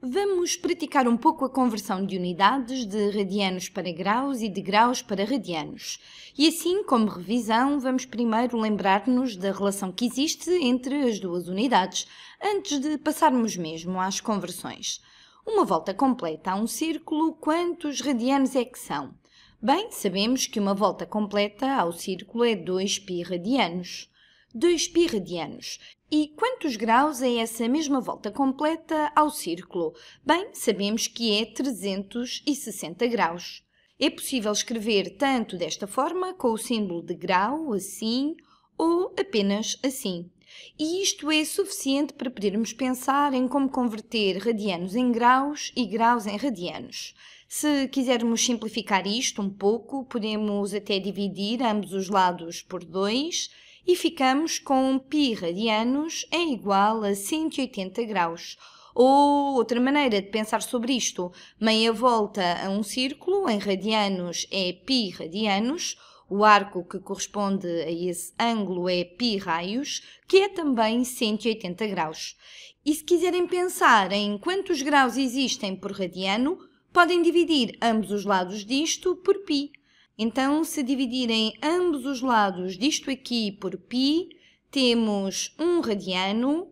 Vamos praticar um pouco a conversão de unidades de radianos para graus e de graus para radianos. E assim, como revisão, vamos primeiro lembrar-nos da relação que existe entre as duas unidades, antes de passarmos mesmo às conversões. Uma volta completa a um círculo, quantos radianos é que são? Bem, sabemos que uma volta completa ao círculo é 2 pi radianos. 2 radianos E quantos graus é essa mesma volta completa ao círculo? Bem, sabemos que é 360 graus. É possível escrever tanto desta forma, com o símbolo de grau, assim, ou apenas assim. E isto é suficiente para podermos pensar em como converter radianos em graus e graus em radianos. Se quisermos simplificar isto um pouco, podemos até dividir ambos os lados por 2 e ficamos com π radianos é igual a 180 graus. Ou outra maneira de pensar sobre isto, meia volta a um círculo em radianos é π radianos, o arco que corresponde a esse ângulo é π raios, que é também 180 graus. E se quiserem pensar em quantos graus existem por radiano, podem dividir ambos os lados disto por π, então, se dividirem ambos os lados disto aqui por π, temos um radiano,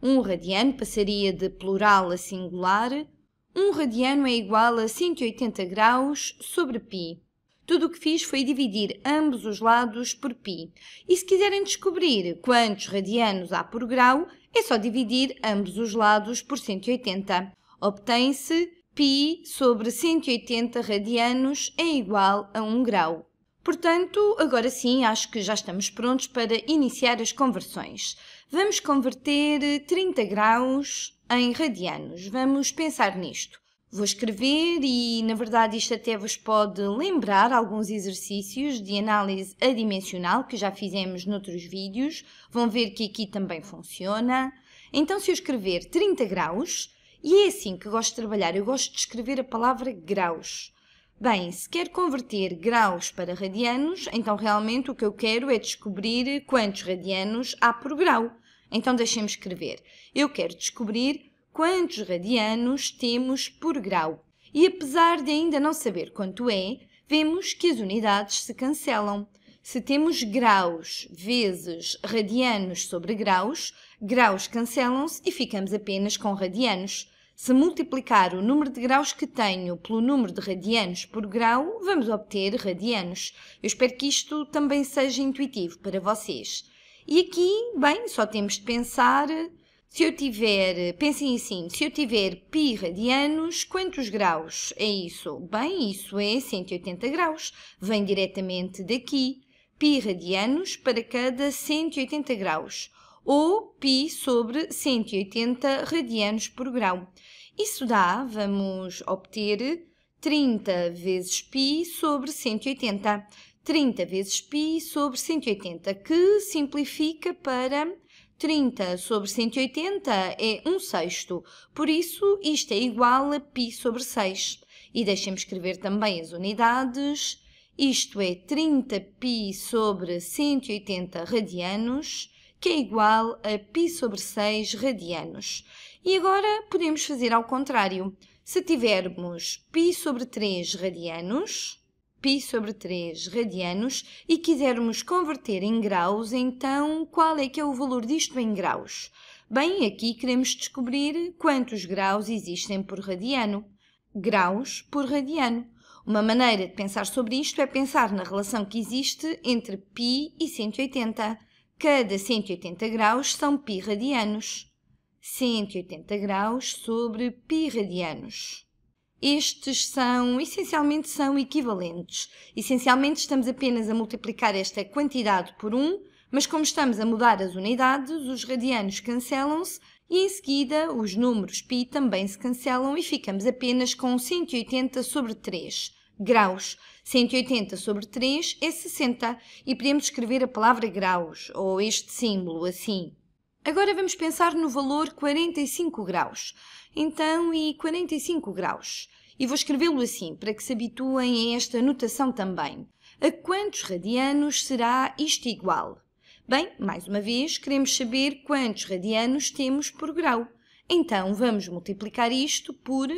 Um radiano passaria de plural a singular, Um radiano é igual a 180 graus sobre π. Tudo o que fiz foi dividir ambos os lados por π. E se quiserem descobrir quantos radianos há por grau, é só dividir ambos os lados por 180. Obtém-se π sobre 180 radianos é igual a 1 grau. Portanto, agora sim, acho que já estamos prontos para iniciar as conversões. Vamos converter 30 eh, graus em radianos. Vamos pensar nisto. Vou escrever e, na verdade, isto até vos pode lembrar alguns exercícios de análise adimensional que já fizemos noutros vídeos. Vão ver que aqui também funciona. Então, se eu escrever 30 graus, e é assim que gosto de trabalhar, eu gosto de escrever a palavra graus. Bem, se quer converter graus para radianos, então realmente o que eu quero é descobrir quantos radianos há por grau. Então deixem-me escrever. Eu quero descobrir quantos radianos temos por grau. E apesar de ainda não saber quanto é, vemos que as unidades se cancelam. Se temos graus vezes radianos sobre graus, graus cancelam-se e ficamos apenas com radianos. Se multiplicar o número de graus que tenho pelo número de radianos por grau, vamos obter radianos. Eu espero que isto também seja intuitivo para vocês. E aqui, bem, só temos de pensar... Se eu tiver, pensem assim, se eu tiver pi radianos, quantos graus é isso? Bem, isso é 180 graus, vem diretamente daqui π radianos para cada 180 graus, ou π sobre 180 radianos por grau. Isso dá, vamos obter, 30 vezes π sobre 180. 30 vezes π sobre 180, que simplifica para 30 sobre 180 é 1 sexto, por isso isto é igual a π sobre 6. E deixem-me escrever também as unidades isto é 30 π sobre 180 radianos, que é igual a π sobre 6 radianos. E agora podemos fazer ao contrário. Se tivermos π sobre 3 radianos, π sobre 3 radianos, e quisermos converter em graus, então qual é que é o valor disto em graus? Bem, aqui queremos descobrir quantos graus existem por radiano. Graus por radiano. Uma maneira de pensar sobre isto é pensar na relação que existe entre π e 180. Cada 180 graus são π radianos. 180 graus sobre π radianos. Estes são, essencialmente, são equivalentes. Essencialmente, estamos apenas a multiplicar esta quantidade por 1 mas como estamos a mudar as unidades, os radianos cancelam-se e em seguida os números π também se cancelam e ficamos apenas com 180 sobre 3 graus. 180 sobre 3 é 60 e podemos escrever a palavra graus ou este símbolo assim. Agora vamos pensar no valor 45 graus. Então, e 45 graus? E vou escrevê-lo assim, para que se habituem a esta notação também. A quantos radianos será isto igual? Bem, mais uma vez, queremos saber quantos radianos temos por grau. Então, vamos multiplicar isto por...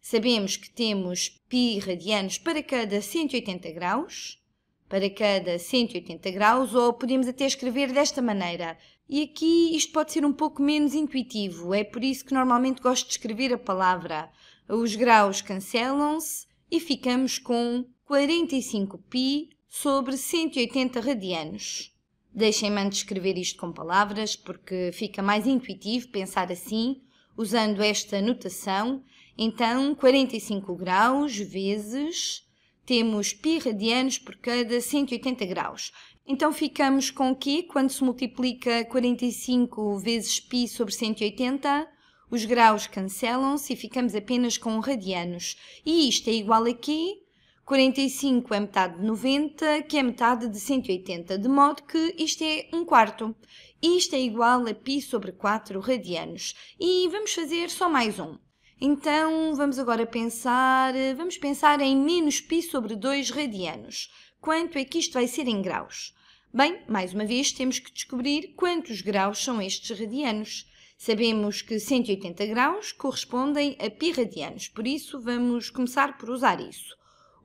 Sabemos que temos π radianos para cada 180 graus, para cada 180 graus, ou podemos até escrever desta maneira. E aqui isto pode ser um pouco menos intuitivo, é por isso que normalmente gosto de escrever a palavra. Os graus cancelam-se e ficamos com 45π sobre 180 radianos. Deixem-me antes escrever isto com palavras, porque fica mais intuitivo pensar assim, usando esta notação. Então, 45 graus vezes temos π radianos por cada 180 graus. Então ficamos com que, quando se multiplica 45 vezes π sobre 180, os graus cancelam-se e ficamos apenas com radianos. E isto é igual a quê? 45 é metade de 90, que é metade de 180, de modo que isto é um quarto. Isto é igual a π sobre 4 radianos. E vamos fazer só mais um. Então, vamos agora pensar, vamos pensar em menos π sobre 2 radianos. Quanto é que isto vai ser em graus? Bem, mais uma vez, temos que descobrir quantos graus são estes radianos. Sabemos que 180 graus correspondem a π radianos, por isso vamos começar por usar isso.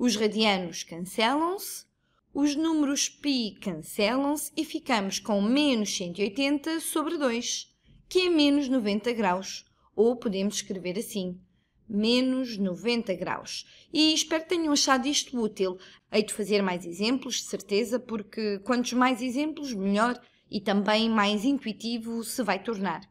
Os radianos cancelam-se, os números π cancelam-se e ficamos com menos 180 sobre 2, que é menos 90 graus, ou podemos escrever assim, menos 90 graus. E espero que tenham achado isto útil. Hei de fazer mais exemplos, de certeza, porque quantos mais exemplos, melhor e também mais intuitivo se vai tornar.